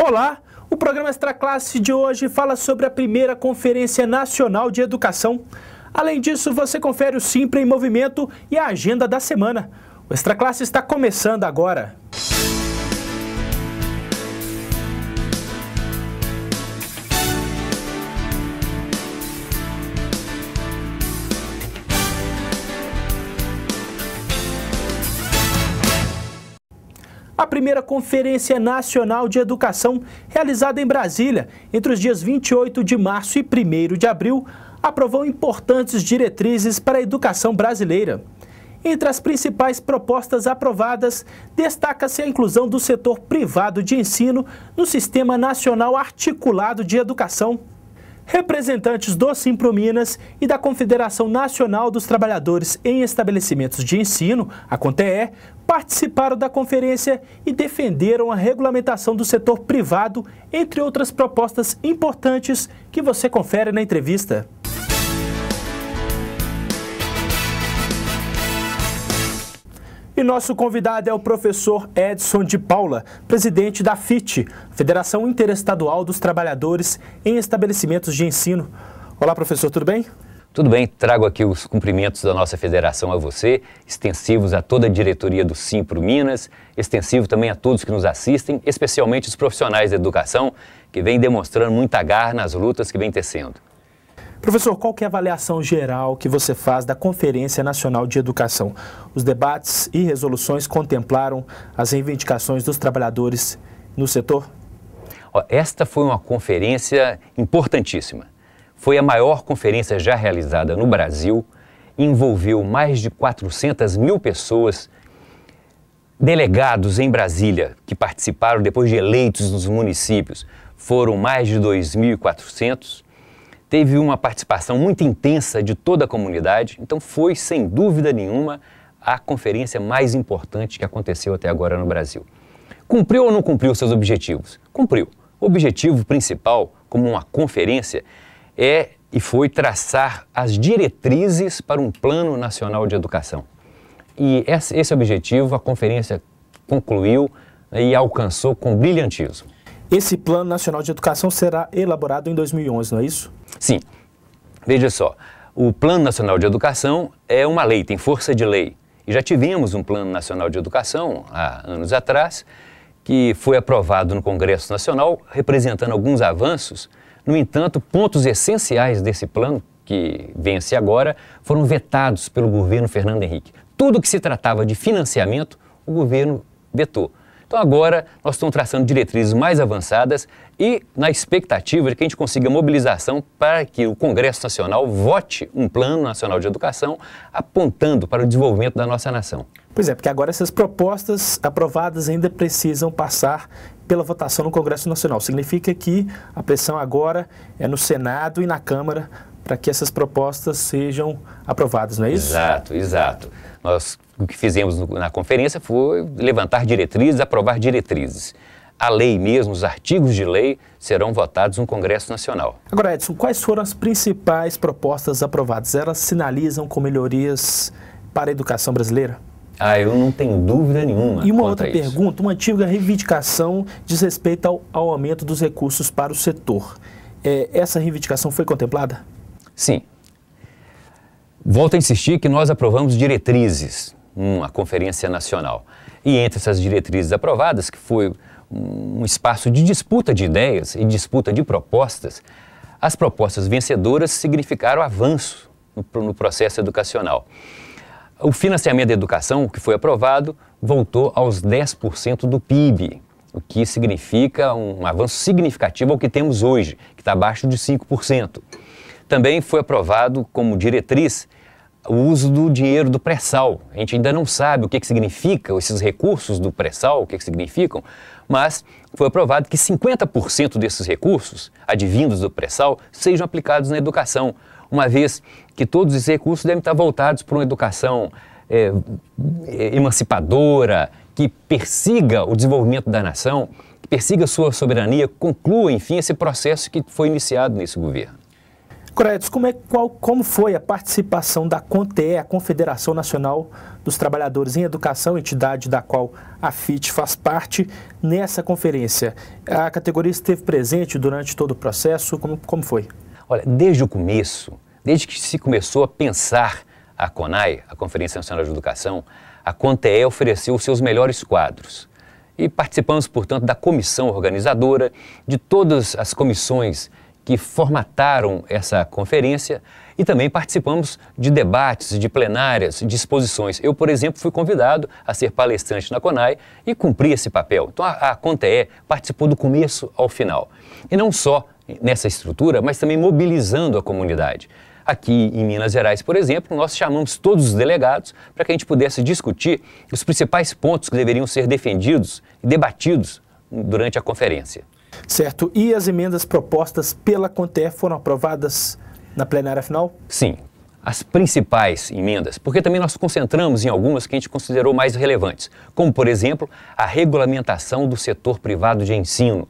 Olá, o programa Extra Classe de hoje fala sobre a primeira Conferência Nacional de Educação. Além disso, você confere o Simpre em Movimento e a agenda da semana. O Extra Classe está começando agora. Música primeira Conferência Nacional de Educação, realizada em Brasília entre os dias 28 de março e 1 de abril, aprovou importantes diretrizes para a educação brasileira. Entre as principais propostas aprovadas, destaca-se a inclusão do setor privado de ensino no Sistema Nacional Articulado de Educação. Representantes do Simprominas e da Confederação Nacional dos Trabalhadores em Estabelecimentos de Ensino, a CONTEE, participaram da conferência e defenderam a regulamentação do setor privado, entre outras propostas importantes que você confere na entrevista. E nosso convidado é o professor Edson de Paula, presidente da FIT, Federação Interestadual dos Trabalhadores em Estabelecimentos de Ensino. Olá, professor, tudo bem? Tudo bem, trago aqui os cumprimentos da nossa federação a você, extensivos a toda a diretoria do Simpro Minas, extensivo também a todos que nos assistem, especialmente os profissionais da educação, que vêm demonstrando muita garra nas lutas que vêm tecendo. Professor, qual é a avaliação geral que você faz da Conferência Nacional de Educação? Os debates e resoluções contemplaram as reivindicações dos trabalhadores no setor? Esta foi uma conferência importantíssima. Foi a maior conferência já realizada no Brasil, envolveu mais de 400 mil pessoas, delegados em Brasília que participaram depois de eleitos nos municípios, foram mais de 2.400 teve uma participação muito intensa de toda a comunidade, então foi, sem dúvida nenhuma, a conferência mais importante que aconteceu até agora no Brasil. Cumpriu ou não cumpriu seus objetivos? Cumpriu. O objetivo principal, como uma conferência, é e foi traçar as diretrizes para um Plano Nacional de Educação. E esse objetivo a conferência concluiu e alcançou com brilhantismo. Esse Plano Nacional de Educação será elaborado em 2011, não é isso? Sim. Veja só, o Plano Nacional de Educação é uma lei, tem força de lei. E já tivemos um Plano Nacional de Educação há anos atrás, que foi aprovado no Congresso Nacional, representando alguns avanços. No entanto, pontos essenciais desse plano, que vence agora, foram vetados pelo governo Fernando Henrique. Tudo que se tratava de financiamento, o governo vetou. Então agora nós estamos traçando diretrizes mais avançadas e na expectativa de que a gente consiga mobilização para que o Congresso Nacional vote um Plano Nacional de Educação apontando para o desenvolvimento da nossa nação. Pois é, porque agora essas propostas aprovadas ainda precisam passar pela votação no Congresso Nacional. Significa que a pressão agora é no Senado e na Câmara para que essas propostas sejam aprovadas, não é isso? Exato, exato. Nós, o que fizemos na conferência foi levantar diretrizes, aprovar diretrizes. A lei mesmo, os artigos de lei, serão votados no Congresso Nacional. Agora, Edson, quais foram as principais propostas aprovadas? Elas sinalizam com melhorias para a educação brasileira? Ah, eu não tenho dúvida nenhuma. E uma outra pergunta, uma antiga reivindicação diz respeito ao, ao aumento dos recursos para o setor. É, essa reivindicação foi contemplada? Sim. Volto a insistir que nós aprovamos diretrizes numa conferência nacional. E entre essas diretrizes aprovadas, que foi um espaço de disputa de ideias e disputa de propostas, as propostas vencedoras significaram avanço no processo educacional. O financiamento da educação, que foi aprovado, voltou aos 10% do PIB, o que significa um avanço significativo ao que temos hoje, que está abaixo de 5%. Também foi aprovado como diretriz o uso do dinheiro do pré-sal. A gente ainda não sabe o que, que significa esses recursos do pré-sal, o que, que significam, mas foi aprovado que 50% desses recursos advindos do pré-sal sejam aplicados na educação, uma vez que todos esses recursos devem estar voltados para uma educação é, emancipadora, que persiga o desenvolvimento da nação, que persiga sua soberania, conclua, enfim, esse processo que foi iniciado nesse governo. Credos, como, é, qual, como foi a participação da CONTE, a Confederação Nacional dos Trabalhadores em Educação, entidade da qual a FIT faz parte, nessa conferência? A categoria esteve presente durante todo o processo, como, como foi? Olha, desde o começo, desde que se começou a pensar a CONAI, a Conferência Nacional de Educação, a CONTE ofereceu os seus melhores quadros. E participamos, portanto, da comissão organizadora, de todas as comissões que formataram essa conferência e também participamos de debates, de plenárias, de exposições. Eu, por exemplo, fui convidado a ser palestrante na CONAI e cumpri esse papel. Então, a, a é participou do começo ao final. E não só nessa estrutura, mas também mobilizando a comunidade. Aqui em Minas Gerais, por exemplo, nós chamamos todos os delegados para que a gente pudesse discutir os principais pontos que deveriam ser defendidos e debatidos durante a conferência. Certo. E as emendas propostas pela CONTE foram aprovadas na plenária final? Sim. As principais emendas, porque também nós concentramos em algumas que a gente considerou mais relevantes, como, por exemplo, a regulamentação do setor privado de ensino.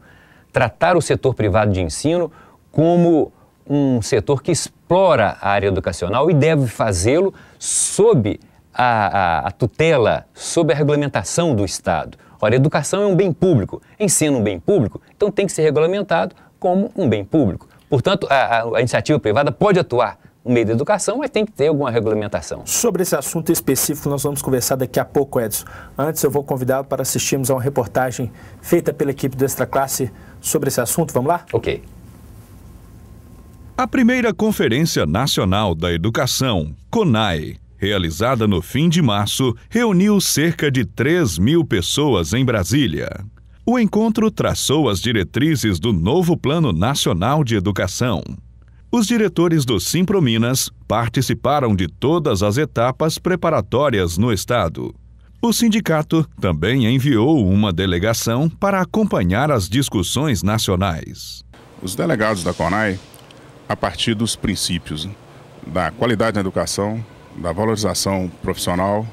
Tratar o setor privado de ensino como um setor que explora a área educacional e deve fazê-lo sob a, a, a tutela sob a regulamentação do Estado. Ora, educação é um bem público. Ensino um bem público, então tem que ser regulamentado como um bem público. Portanto, a, a, a iniciativa privada pode atuar no meio da educação, mas tem que ter alguma regulamentação. Sobre esse assunto específico, nós vamos conversar daqui a pouco, Edson. Antes, eu vou convidá-lo para assistirmos a uma reportagem feita pela equipe do Extra Classe sobre esse assunto. Vamos lá? Ok. A primeira Conferência Nacional da Educação, CONAE realizada no fim de março, reuniu cerca de 3 mil pessoas em Brasília. O encontro traçou as diretrizes do novo Plano Nacional de Educação. Os diretores do Simprominas participaram de todas as etapas preparatórias no Estado. O sindicato também enviou uma delegação para acompanhar as discussões nacionais. Os delegados da CONAI, a partir dos princípios da qualidade na educação, da valorização profissional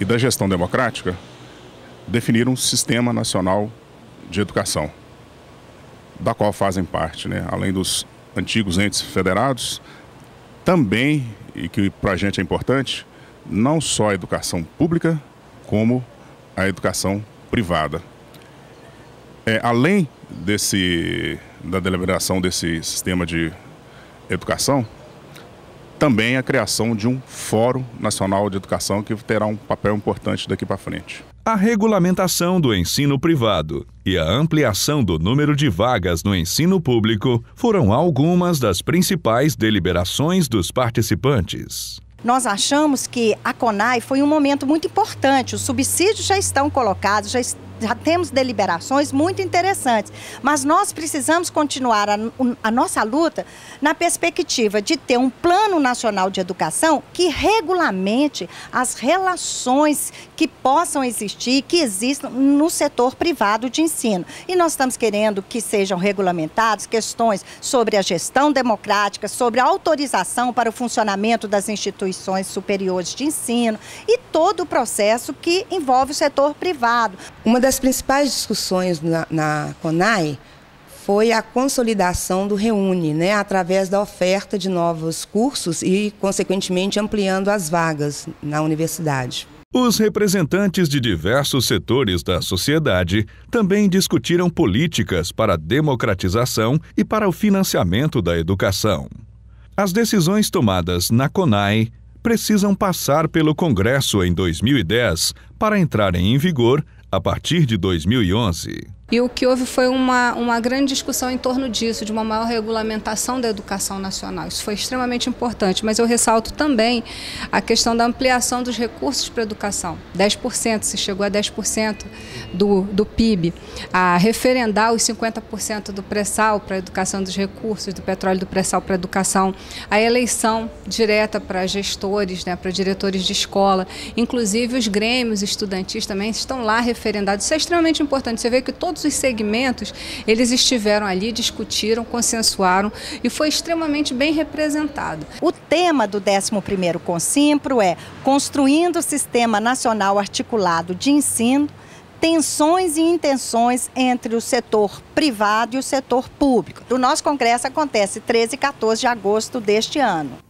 e da gestão democrática, definir um sistema nacional de educação, da qual fazem parte, né? além dos antigos entes federados, também, e que para a gente é importante, não só a educação pública, como a educação privada. É, além desse, da deliberação desse sistema de educação, também a criação de um Fórum Nacional de Educação que terá um papel importante daqui para frente. A regulamentação do ensino privado e a ampliação do número de vagas no ensino público foram algumas das principais deliberações dos participantes. Nós achamos que a CONAI foi um momento muito importante. Os subsídios já estão colocados, já estão já temos deliberações muito interessantes, mas nós precisamos continuar a, a nossa luta na perspectiva de ter um plano nacional de educação que regulamente as relações que possam existir, que existam no setor privado de ensino. E nós estamos querendo que sejam regulamentadas questões sobre a gestão democrática, sobre a autorização para o funcionamento das instituições superiores de ensino e todo o processo que envolve o setor privado. Uma das das principais discussões na, na CONAI foi a consolidação do Reune, né, através da oferta de novos cursos e, consequentemente, ampliando as vagas na universidade. Os representantes de diversos setores da sociedade também discutiram políticas para a democratização e para o financiamento da educação. As decisões tomadas na CONAI precisam passar pelo Congresso em 2010 para entrar em vigor a partir de 2011. E o que houve foi uma, uma grande discussão em torno disso, de uma maior regulamentação da educação nacional. Isso foi extremamente importante, mas eu ressalto também a questão da ampliação dos recursos para a educação. 10%, se chegou a 10% do, do PIB, a referendar os 50% do pré-sal para a educação dos recursos, do petróleo do pré-sal para a educação, a eleição direta para gestores, né, para diretores de escola, inclusive os grêmios estudantis também estão lá referendados. Isso é extremamente importante. Você vê que todos todos os segmentos eles estiveram ali, discutiram, consensuaram e foi extremamente bem representado. O tema do 11º Consimpro é Construindo o Sistema Nacional Articulado de Ensino, tensões e intenções entre o setor privado e o setor público. O nosso congresso acontece 13 e 14 de agosto deste ano.